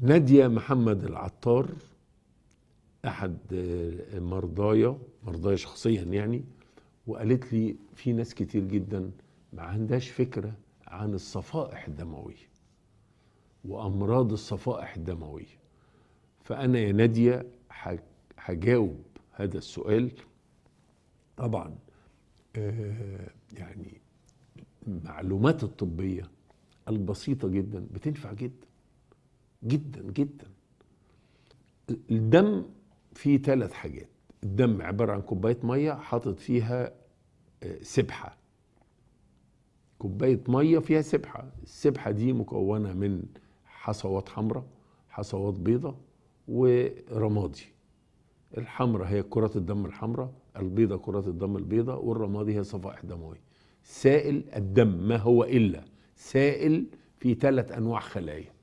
نادية محمد العطار أحد آه، مرضايا مرضايا شخصيا يعني وقالت لي في ناس كتير جدا ما عندهاش فكرة عن الصفائح الدموية وأمراض الصفائح الدموية فأنا يا نادية هجاوب هذا السؤال طبعا آه، يعني المعلومات الطبية البسيطة جدا بتنفع جدا جدا جدا الدم فيه ثلاث حاجات الدم عبارة عن كوباية مية حاطط فيها آه، سبحة كوباية مية فيها سبحة السبحة دي مكونة من حصوات حمراء حصوات بيضة ورمادي الحمراء هي كرات الدم الحمراء البيضة كرات الدم البيضة والرمادي هي صفائح دموية سائل الدم ما هو إلا سائل في ثلاث أنواع خلايا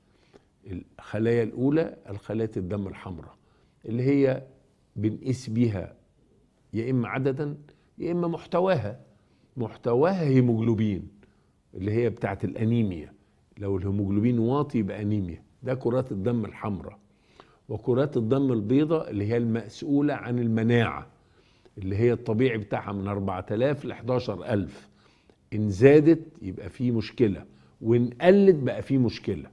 الخلايا الاولى الخلايا الدم الحمراء اللي هي بنقيس بيها يا اما عددا يا اما محتواها محتواها هيموجلوبين اللي هي بتاعه الانيميا لو الهيموجلوبين واطي يبقى انيميا ده كرات الدم الحمراء وكرات الدم البيضاء اللي هي المسؤوله عن المناعه اللي هي الطبيعي بتاعها من 4000 ل 11000 ان زادت يبقى في مشكله وان قلت بقى في مشكله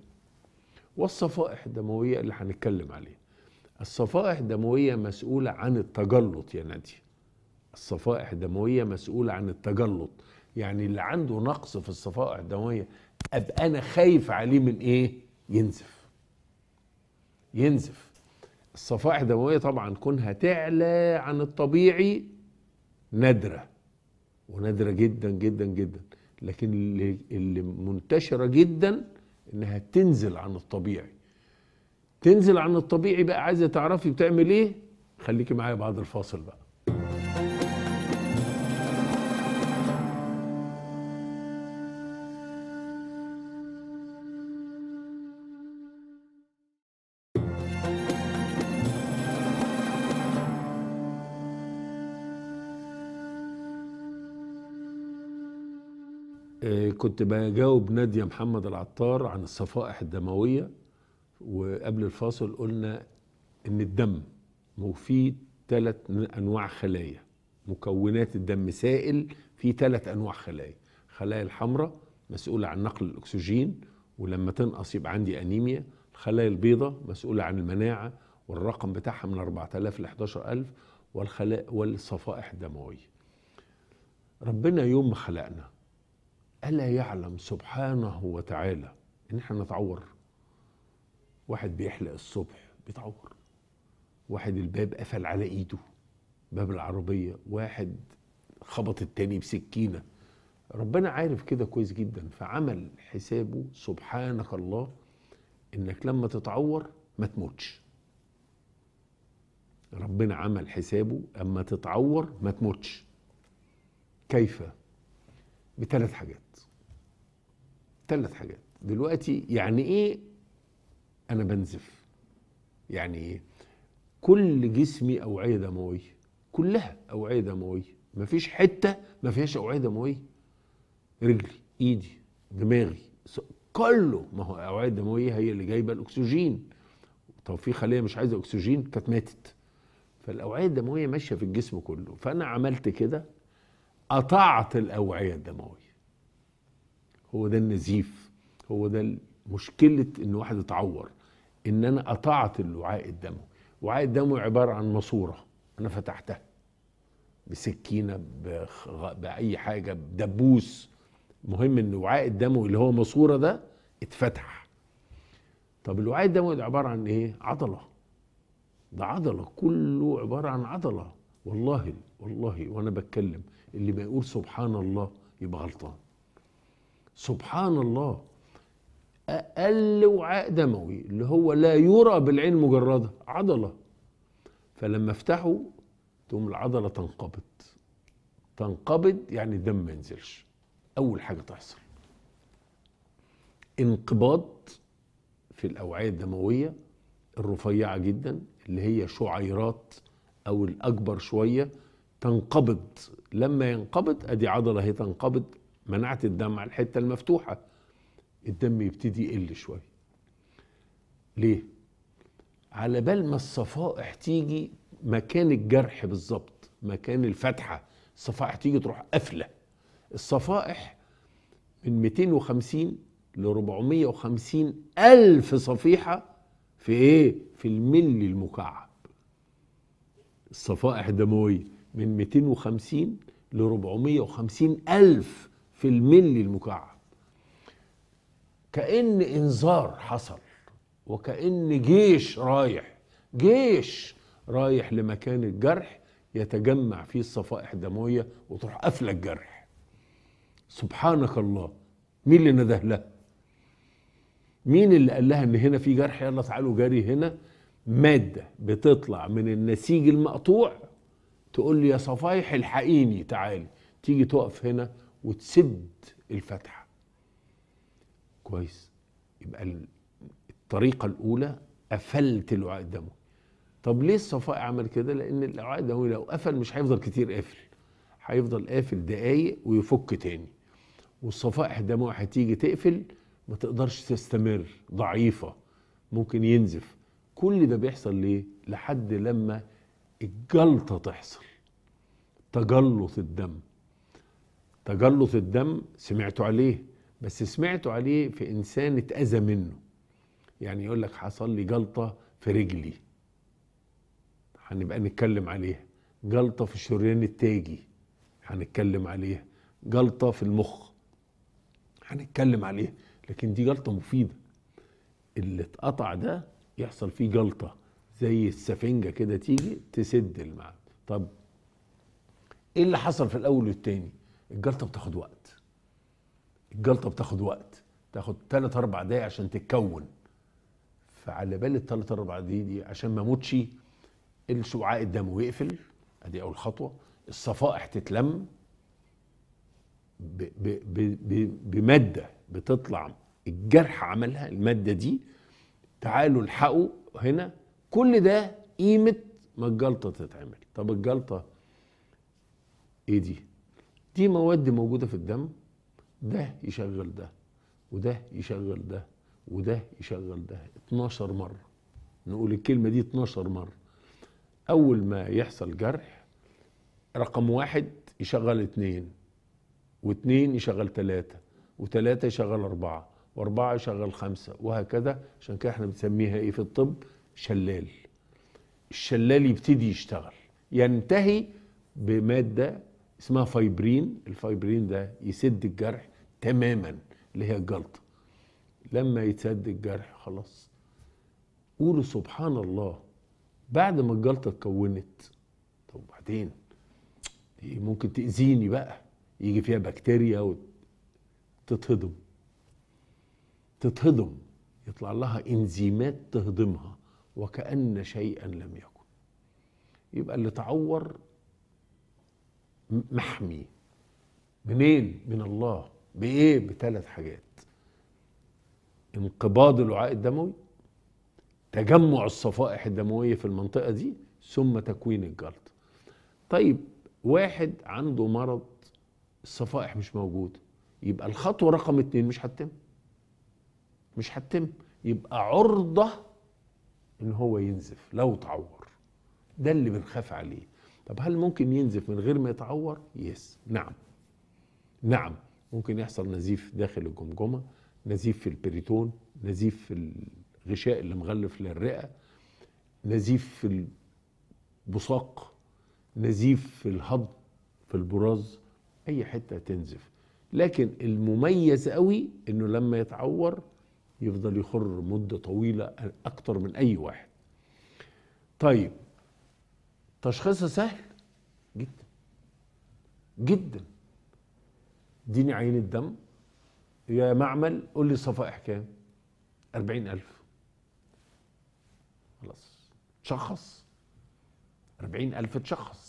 والصفائح الدمويه اللي هنتكلم عليها. الصفائح الدمويه مسؤوله عن التجلط يا نادي. الصفائح الدمويه مسؤوله عن التجلط، يعني اللي عنده نقص في الصفائح الدمويه ابقى انا خايف عليه من ايه؟ ينزف. ينزف. الصفائح الدمويه طبعا كونها تعلى عن الطبيعي نادره. ونادره جدا جدا جدا، لكن اللي منتشره جدا انها تنزل عن الطبيعي تنزل عن الطبيعي بقى عايزه تعرفي بتعمل ايه خليكي معايا بعد الفاصل بقى آه، كنت بجاوب ناديه محمد العطار عن الصفائح الدمويه وقبل الفاصل قلنا ان الدم مفيد ثلاث انواع خلايا مكونات الدم سائل فيه ثلاث انواع خلايا الخلايا الحمراء مسؤوله عن نقل الاكسجين ولما تنقص يبقى عندي انيميا الخلايا البيضاء مسؤوله عن المناعه والرقم بتاعها من 4000 ل 11000 والخلايا والصفائح الدمويه ربنا يوم ما خلقنا ألا يعلم سبحانه وتعالى إن إحنا نتعور واحد بيحلق الصبح بيتعور واحد الباب قفل على إيده باب العربية واحد خبط التاني بسكينة ربنا عارف كده كويس جدا فعمل حسابه سبحانك الله إنك لما تتعور ما تموتش ربنا عمل حسابه أما تتعور ما تموتش كيف بثلاث حاجات ثلاث حاجات دلوقتي يعني ايه انا بنزف يعني ايه كل جسمي اوعيه دمويه كلها اوعيه دمويه مفيش حته ما فيهاش اوعيه دمويه رجلي ايدي دماغي كله ما هو اوعيه الدمويه هي اللي جايبه الاكسجين طب في خليه مش عايزه اكسجين كانت ماتت فالاوعيه الدمويه ماشيه في الجسم كله فانا عملت كده قطعت الاوعيه الدمويه هو ده النزيف هو ده مشكله ان واحد اتعور ان انا قطعت الوعاء الدموي وعاء الدموي عباره عن ماسوره انا فتحتها بسكينه بخ... باي حاجه بدبوس مهم ان وعاء الدموي اللي هو ماسوره ده اتفتح طب الوعاء الدموي ده عباره عن ايه عضله ده عضله كله عباره عن عضله والله والله وانا بتكلم اللي ما يقول سبحان الله يبقى غلطان سبحان الله اقل وعاء دموي اللي هو لا يرى بالعين مجرده عضله فلما افتحه تقوم العضله تنقبض تنقبض يعني الدم ما ينزلش اول حاجه تحصل انقباض في الاوعيه الدمويه الرفيعه جدا اللي هي شعيرات او الاكبر شويه تنقبض لما ينقبض ادي عضله هي تنقبض منعت الدم على الحته المفتوحه الدم يبتدي يقل شويه ليه على بال ما الصفائح تيجي مكان الجرح بالظبط مكان الفتحه الصفائح تيجي تروح قافله الصفائح من 250 ل 450 الف صفيحه في ايه في الملي المكعب الصفائح الدمويه من 250 ل 450 الف في الملي المكعب كأن إنذار حصل وكأن جيش رايح جيش رايح لمكان الجرح يتجمع فيه الصفائح الدموية وتروح قافلة الجرح سبحانك الله مين اللي نده لها مين اللي قال لها ان هنا في جرح يلا تعالوا جري هنا مادة بتطلع من النسيج المقطوع تقول لي يا صفايح الحقيني تعالي تيجي تقف هنا وتسد الفتحة كويس يبقى الطريقة الأولى قفلت الوعاء الدموي طب ليه الصفائح عمل كده؟ لأن الوعاء الدموي لو قفل مش هيفضل كتير قافل هيفضل قافل دقايق ويفك تاني والصفائح الدموية هتيجي تقفل ما تقدرش تستمر ضعيفة ممكن ينزف كل ده بيحصل ليه لحد لما الجلطه تحصل تجلط الدم تجلط الدم سمعتوا عليه بس سمعتوا عليه في انسان اتاذى منه يعني يقول لك حصل لي جلطه في رجلي هنبقى نتكلم عليها جلطه في الشريان التاجي هنتكلم عليها جلطه في المخ هنتكلم عليها لكن دي جلطه مفيده اللي اتقطع ده يحصل فيه جلطه زي السفنجه كده تيجي تسد المعدة طب ايه اللي حصل في الاول والتاني الجلطه بتاخد وقت الجلطه بتاخد وقت تاخد ثلاث اربع دقايق عشان تتكون فعلى بال الثلاث اربع دقايق دي عشان ما اموتش الشعاع الدم يقفل ادي اول خطوه الصفائح تتلم بماده بتطلع الجرح عملها الماده دي تعالوا الحقوا هنا كل ده قيمه ما الجلطه تتعمل طب الجلطه ايه دي دي مواد موجوده في الدم ده يشغل ده وده يشغل ده وده يشغل ده 12 مره نقول الكلمه دي 12 مره اول ما يحصل جرح رقم واحد يشغل اتنين واتنين يشغل تلاته وتلاته يشغل اربعه واربعه يشغل خمسه وهكذا عشان كده احنا بنسميها ايه في الطب شلال الشلال يبتدي يشتغل ينتهي بماده اسمها فايبرين الفايبرين ده يسد الجرح تماما اللي هي الجلطه لما يتسد الجرح خلاص قولوا سبحان الله بعد ما الجلطه اتكونت طب وبعدين ممكن تاذيني بقى يجي فيها بكتيريا وتتهضم تتهضم يطلع لها انزيمات تهضمها وكأن شيئا لم يكن يبقى اللي تعور محمي منين من الله بايه بثلاث حاجات انقباض الوعاء الدموي تجمع الصفائح الدمويه في المنطقه دي ثم تكوين الجلطه طيب واحد عنده مرض الصفائح مش موجوده يبقى الخطوه رقم اتنين مش هتتم مش هتتم يبقى عرضه ان هو ينزف لو تعور ده اللي بنخاف عليه طب هل ممكن ينزف من غير ما يتعور يس نعم نعم ممكن يحصل نزيف داخل الجمجمه نزيف في البريتون نزيف في الغشاء اللي مغلف للرئه نزيف في البصاق نزيف في الهضم في البراز اي حته تنزف لكن المميز قوي انه لما يتعور يفضل يخر مدة طويلة أكتر من أي واحد طيب تشخيصها سهل جدا جدا اديني عين الدم يا معمل قول لي صفائح كام أربعين ألف خلاص تشخص أربعين ألف تشخص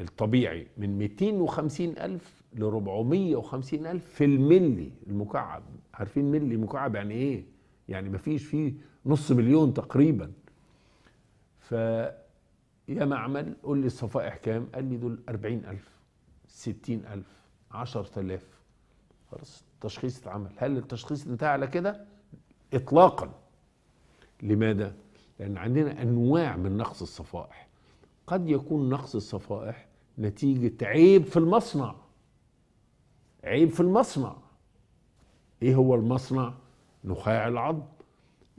الطبيعي من 250 ألف ل 450 ألف في الملي المكعب عارفين ملي مكعب يعني إيه؟ يعني ما فيش فيه نص مليون تقريبا ف يا معمل قول لي الصفائح كام قال لي دول 40000 60000 10000 خلاص التشخيص اتعمل هل التشخيص انتهى على كده اطلاقا لماذا لان عندنا انواع من نقص الصفائح قد يكون نقص الصفائح نتيجة عيب في المصنع عيب في المصنع ايه هو المصنع نخاع العظم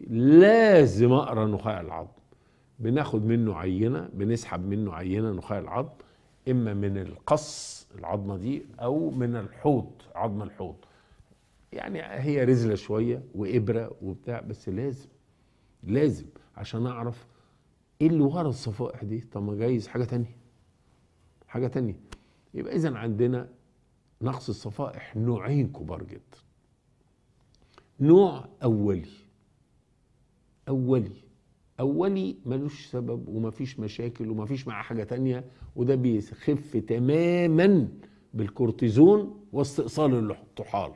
لازم اقرا نخاع العظم بناخد منه عينه بنسحب منه عينه نخاع العظم اما من القص العظمه دي او من الحوض عظم الحوض يعني هي رزله شويه وابره وبتاع بس لازم لازم عشان اعرف ايه اللي ورا الصفائح دي طب ما جايز حاجه تانية حاجه تانية يبقى اذا عندنا نقص الصفائح نوعين كبار جدا نوع اولي اولي اولي ملوش سبب ومفيش مشاكل ومفيش معاه حاجه تانية وده بيخف تماما بالكورتيزون واستئصال الطحال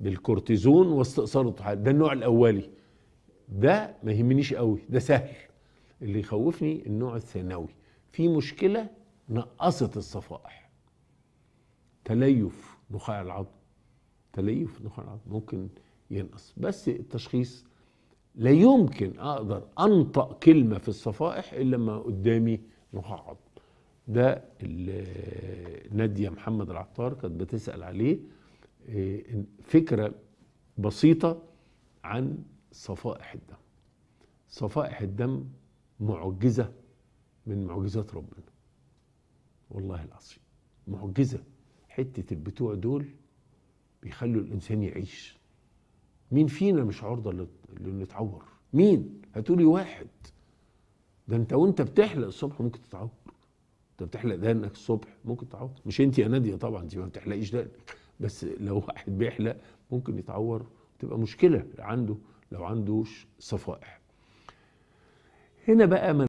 بالكورتيزون واستئصال الطحال ده النوع الاولي ده ما يهمنيش قوي ده سهل اللي يخوفني النوع الثانوي في مشكله نقصت الصفائح تليف نخاع العظم تليف نخاع العظم ممكن ينقص بس التشخيص لا يمكن اقدر انطق كلمه في الصفائح الا لما قدامي نخاع عظم ده ناديه محمد العطار كانت بتسال عليه آه، فكره بسيطه عن صفائح الدم صفائح الدم معجزه من معجزات ربنا والله العظيم معجزة حتة البتوع دول بيخلوا الإنسان يعيش مين فينا مش عرضة لنتعور مين هتقولي واحد ده انت وانت بتحلق الصبح ممكن تتعور انت بتحلق دقنك الصبح ممكن تتعور مش انت يا ناديه طبعا انت ما بتحلقيش دقنك بس لو واحد بيحلق ممكن يتعور تبقى مشكله عنده لو عندوش صفائح هنا بقى من